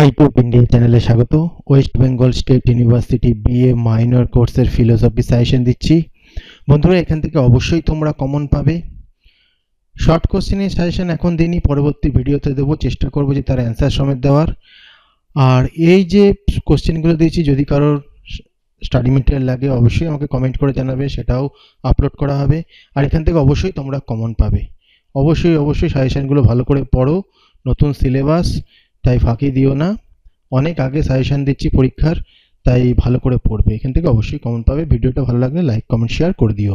আইপোপ India চ্যানেলে স্বাগত West Bengal State University BA minor কোর্সের ফিলোসফি সাজেশন দিচ্ছি বন্ধুরা এখান থেকে অবশ্যই তোমরা কমন পাবে শর্ট কোশ্চেনের সাজেশন এখন দিনই পরবর্তী ভিডিওতে দেব চেষ্টা করব যে তার অ্যান্সার সমেত দেওয়ার আর এই যে কোশ্চেনগুলো দিয়েছি যদি কারোর স্টাডি মেটেরিয়াল লাগে অবশ্যই আমাকে কমেন্ট করে জানাবে সেটাও আপলোড করা হবে আর এখান থেকে অবশ্যই তোমরা কমন পাবে অবশ্যই অবশ্যই সাজেশানগুলো ভালো করে পড়ো নতুন সিলেবাস তাই ফাঁকি দিও না অনেক আগে সাজেশান দিচ্ছি পরীক্ষার তাই ভালো করে পড়বে এখান থেকে অবশ্যই কমন পাবে ভিডিওটা ভালো লাগলে লাইক কমেন্ট শেয়ার করে দিও